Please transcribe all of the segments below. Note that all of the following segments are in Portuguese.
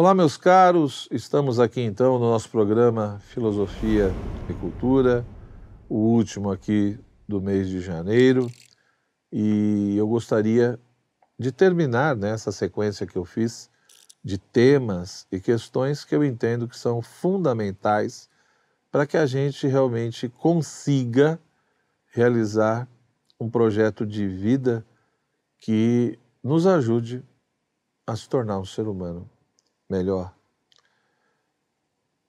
Olá, meus caros, estamos aqui então no nosso programa Filosofia e Cultura, o último aqui do mês de janeiro, e eu gostaria de terminar nessa né, sequência que eu fiz de temas e questões que eu entendo que são fundamentais para que a gente realmente consiga realizar um projeto de vida que nos ajude a se tornar um ser humano melhor.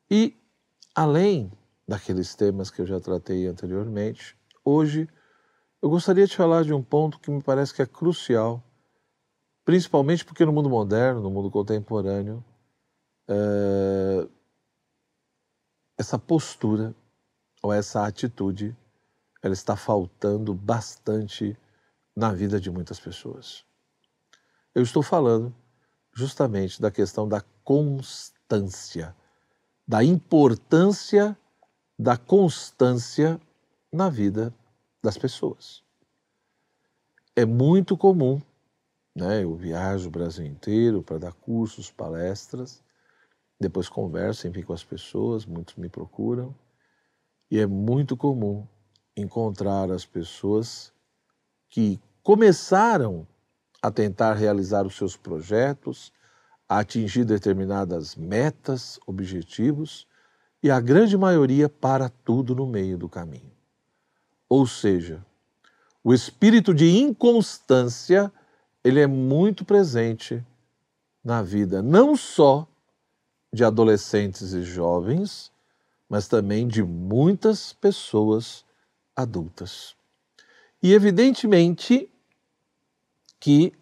E, além daqueles temas que eu já tratei anteriormente, hoje eu gostaria de falar de um ponto que me parece que é crucial, principalmente porque no mundo moderno, no mundo contemporâneo, é... essa postura ou essa atitude ela está faltando bastante na vida de muitas pessoas. Eu estou falando justamente da questão da constância, da importância da constância na vida das pessoas. É muito comum, né? Eu viajo o Brasil inteiro para dar cursos, palestras, depois converso, enfim, com as pessoas, muitos me procuram, e é muito comum encontrar as pessoas que começaram a tentar realizar os seus projetos, a atingir determinadas metas, objetivos e a grande maioria para tudo no meio do caminho. Ou seja, o espírito de inconstância, ele é muito presente na vida não só de adolescentes e jovens, mas também de muitas pessoas adultas. E evidentemente, que,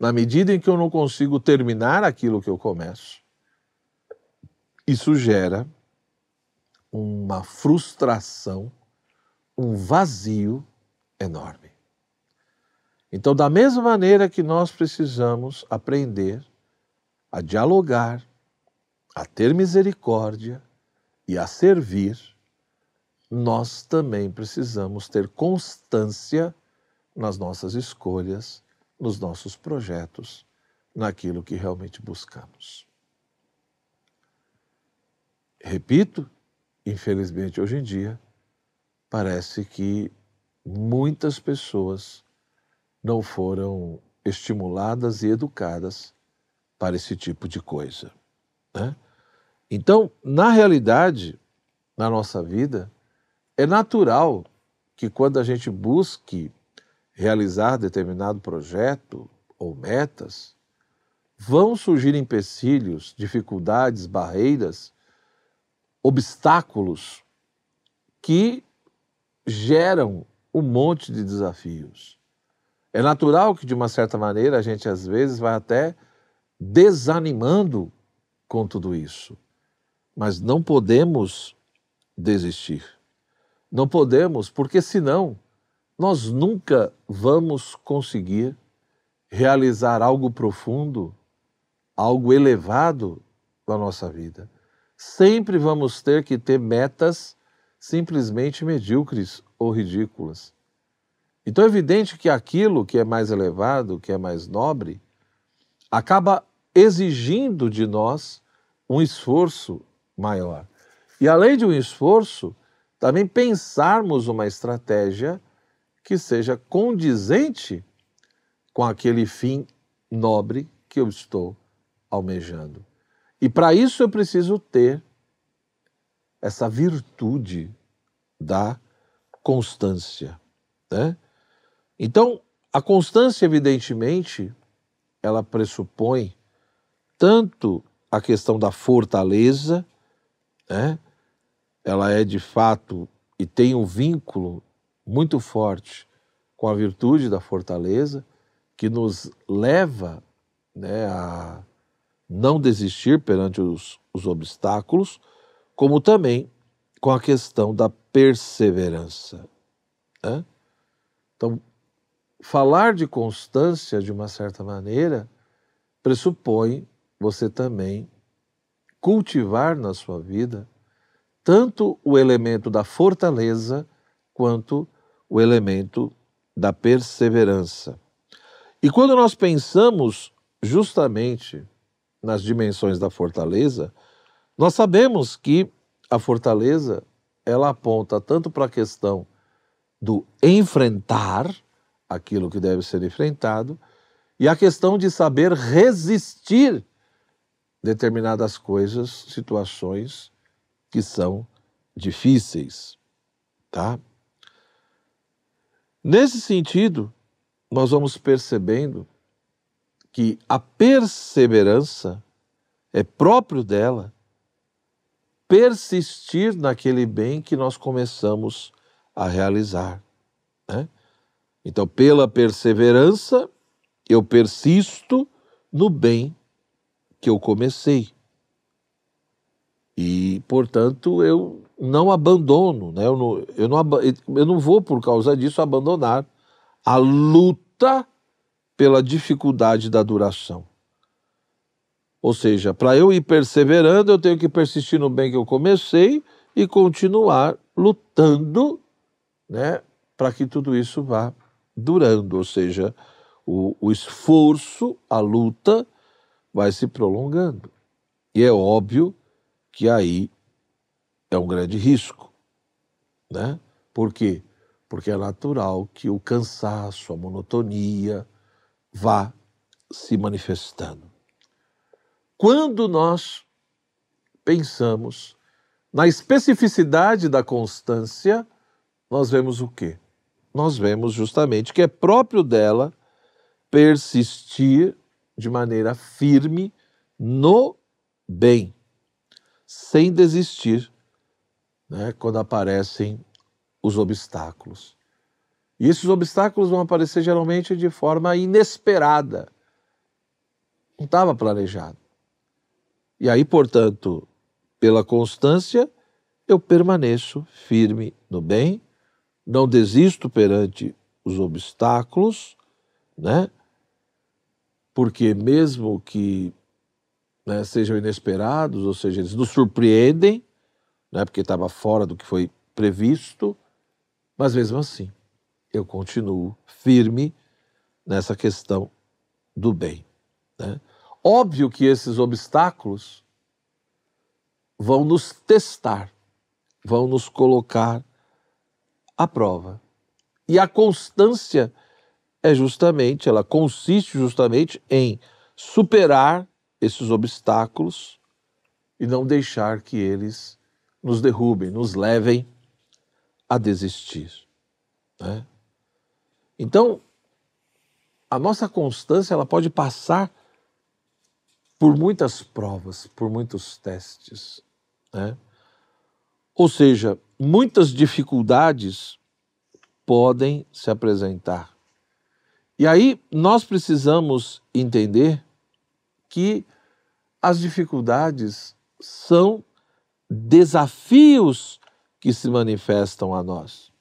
na medida em que eu não consigo terminar aquilo que eu começo, isso gera uma frustração, um vazio enorme. Então, da mesma maneira que nós precisamos aprender a dialogar, a ter misericórdia e a servir, nós também precisamos ter constância nas nossas escolhas nos nossos projetos, naquilo que realmente buscamos. Repito, infelizmente hoje em dia, parece que muitas pessoas não foram estimuladas e educadas para esse tipo de coisa. Né? Então, na realidade, na nossa vida, é natural que quando a gente busque realizar determinado projeto ou metas, vão surgir empecilhos, dificuldades, barreiras, obstáculos que geram um monte de desafios. É natural que, de uma certa maneira, a gente às vezes vai até desanimando com tudo isso. Mas não podemos desistir. Não podemos, porque senão nós nunca vamos conseguir realizar algo profundo, algo elevado na nossa vida. Sempre vamos ter que ter metas simplesmente medíocres ou ridículas. Então é evidente que aquilo que é mais elevado, que é mais nobre, acaba exigindo de nós um esforço maior. E além de um esforço, também pensarmos uma estratégia que seja condizente com aquele fim nobre que eu estou almejando. E para isso eu preciso ter essa virtude da constância. Né? Então, a constância, evidentemente, ela pressupõe tanto a questão da fortaleza, né? ela é de fato e tem um vínculo muito forte com a virtude da fortaleza, que nos leva né, a não desistir perante os, os obstáculos, como também com a questão da perseverança. Né? Então, falar de constância, de uma certa maneira, pressupõe você também cultivar na sua vida tanto o elemento da fortaleza quanto o elemento da perseverança. E quando nós pensamos justamente nas dimensões da fortaleza, nós sabemos que a fortaleza ela aponta tanto para a questão do enfrentar aquilo que deve ser enfrentado e a questão de saber resistir determinadas coisas, situações que são difíceis, tá? Nesse sentido, nós vamos percebendo que a perseverança é próprio dela persistir naquele bem que nós começamos a realizar. Né? Então, pela perseverança, eu persisto no bem que eu comecei. E, portanto, eu não abandono, né? eu, não, eu, não, eu não vou, por causa disso, abandonar a luta pela dificuldade da duração. Ou seja, para eu ir perseverando, eu tenho que persistir no bem que eu comecei e continuar lutando né, para que tudo isso vá durando. Ou seja, o, o esforço, a luta vai se prolongando. E é óbvio que aí é um grande risco, né? Por quê? Porque é natural que o cansaço, a monotonia vá se manifestando. Quando nós pensamos na especificidade da constância, nós vemos o quê? Nós vemos justamente que é próprio dela persistir de maneira firme no bem, sem desistir né, quando aparecem os obstáculos. E esses obstáculos vão aparecer geralmente de forma inesperada. Não estava planejado. E aí, portanto, pela constância, eu permaneço firme no bem, não desisto perante os obstáculos, né? Porque mesmo que né, sejam inesperados, ou seja, eles nos surpreendem, né, porque estava fora do que foi previsto, mas mesmo assim eu continuo firme nessa questão do bem. Né? Óbvio que esses obstáculos vão nos testar, vão nos colocar à prova. E a constância é justamente, ela consiste justamente em superar esses obstáculos e não deixar que eles nos derrubem, nos levem a desistir. Né? Então, a nossa constância ela pode passar por muitas provas, por muitos testes. Né? Ou seja, muitas dificuldades podem se apresentar. E aí nós precisamos entender que as dificuldades são desafios que se manifestam a nós.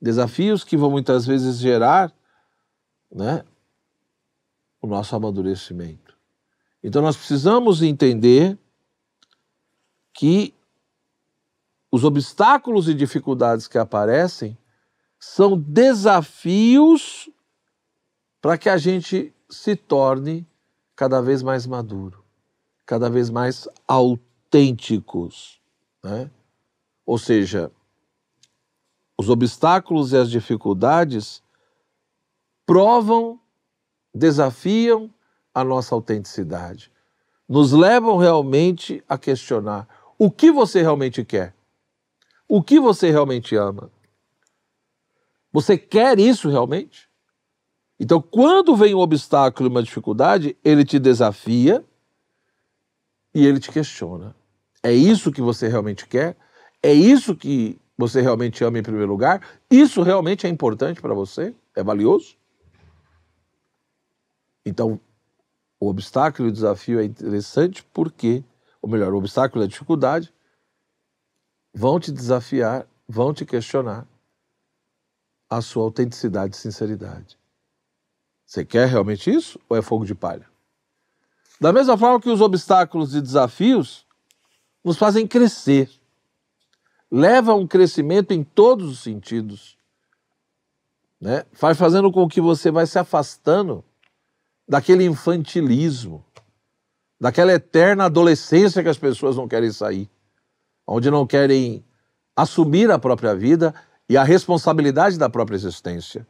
Desafios que vão muitas vezes gerar né, o nosso amadurecimento. Então nós precisamos entender que os obstáculos e dificuldades que aparecem são desafios para que a gente se torne cada vez mais maduro, cada vez mais autônomo autênticos. Né? Ou seja, os obstáculos e as dificuldades provam, desafiam a nossa autenticidade, nos levam realmente a questionar o que você realmente quer, o que você realmente ama. Você quer isso realmente? Então, quando vem um obstáculo e uma dificuldade, ele te desafia e ele te questiona. É isso que você realmente quer? É isso que você realmente ama em primeiro lugar? Isso realmente é importante para você? É valioso? Então, o obstáculo e o desafio é interessante porque, ou melhor, o obstáculo e a dificuldade vão te desafiar, vão te questionar a sua autenticidade e sinceridade. Você quer realmente isso ou é fogo de palha? Da mesma forma que os obstáculos e desafios nos fazem crescer. Leva a um crescimento em todos os sentidos. Né? Faz fazendo com que você vai se afastando daquele infantilismo, daquela eterna adolescência que as pessoas não querem sair, onde não querem assumir a própria vida e a responsabilidade da própria existência.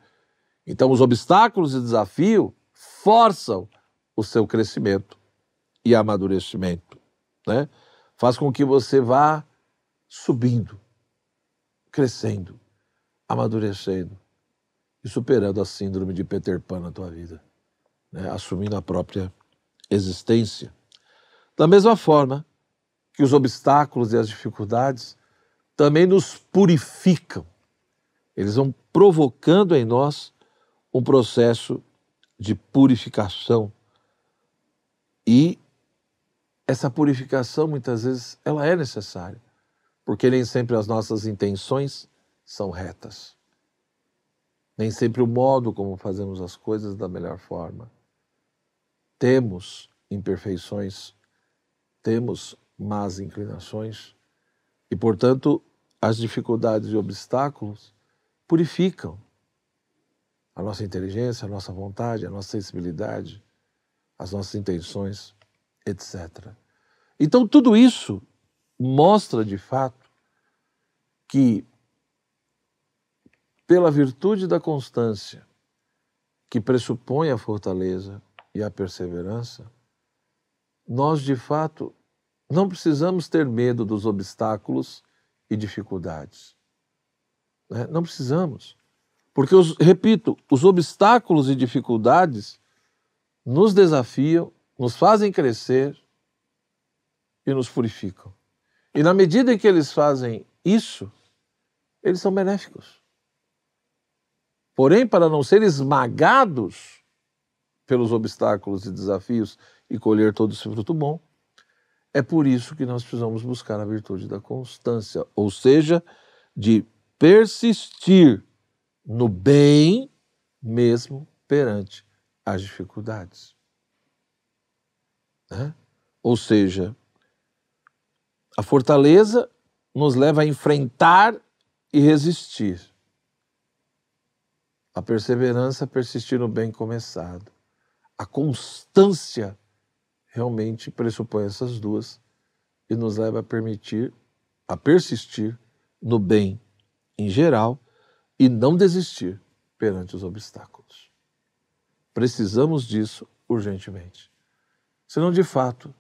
Então, os obstáculos e desafio forçam o seu crescimento e amadurecimento, né? faz com que você vá subindo, crescendo, amadurecendo e superando a síndrome de Peter Pan na tua vida, né? assumindo a própria existência. Da mesma forma que os obstáculos e as dificuldades também nos purificam, eles vão provocando em nós um processo de purificação e essa purificação muitas vezes ela é necessária, porque nem sempre as nossas intenções são retas. Nem sempre o modo como fazemos as coisas da melhor forma. Temos imperfeições, temos más inclinações e, portanto, as dificuldades e obstáculos purificam a nossa inteligência, a nossa vontade, a nossa sensibilidade, as nossas intenções etc. Então, tudo isso mostra de fato que, pela virtude da constância, que pressupõe a fortaleza e a perseverança, nós de fato não precisamos ter medo dos obstáculos e dificuldades. Né? Não precisamos. Porque, os, repito, os obstáculos e dificuldades nos desafiam nos fazem crescer e nos purificam. E na medida em que eles fazem isso, eles são benéficos. Porém, para não ser esmagados pelos obstáculos e desafios e colher todo esse fruto bom, é por isso que nós precisamos buscar a virtude da constância, ou seja, de persistir no bem, mesmo perante as dificuldades. Né? Ou seja, a fortaleza nos leva a enfrentar e resistir. A perseverança persistir no bem começado. A constância realmente pressupõe essas duas e nos leva a permitir, a persistir no bem em geral e não desistir perante os obstáculos. Precisamos disso urgentemente. Senão, de fato,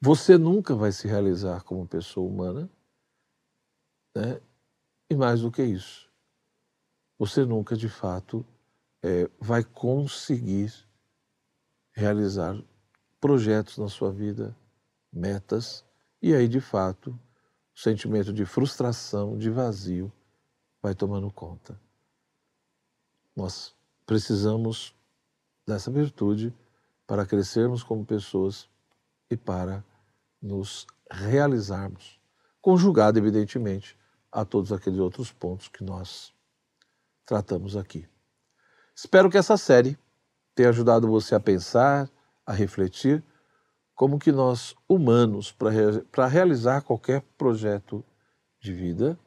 você nunca vai se realizar como pessoa humana. Né? E mais do que isso, você nunca, de fato, é, vai conseguir realizar projetos na sua vida, metas, e aí, de fato, o sentimento de frustração, de vazio, vai tomando conta. Nós precisamos dessa virtude para crescermos como pessoas e para nos realizarmos, conjugado, evidentemente, a todos aqueles outros pontos que nós tratamos aqui. Espero que essa série tenha ajudado você a pensar, a refletir como que nós, humanos, para realizar qualquer projeto de vida,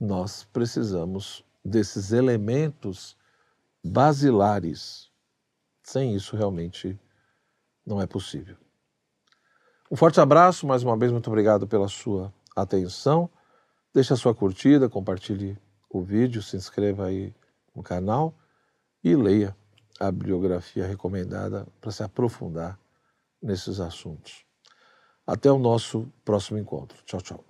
nós precisamos desses elementos basilares sem isso, realmente não é possível. Um forte abraço, mais uma vez, muito obrigado pela sua atenção. Deixe a sua curtida, compartilhe o vídeo, se inscreva aí no canal e leia a bibliografia recomendada para se aprofundar nesses assuntos. Até o nosso próximo encontro. Tchau, tchau.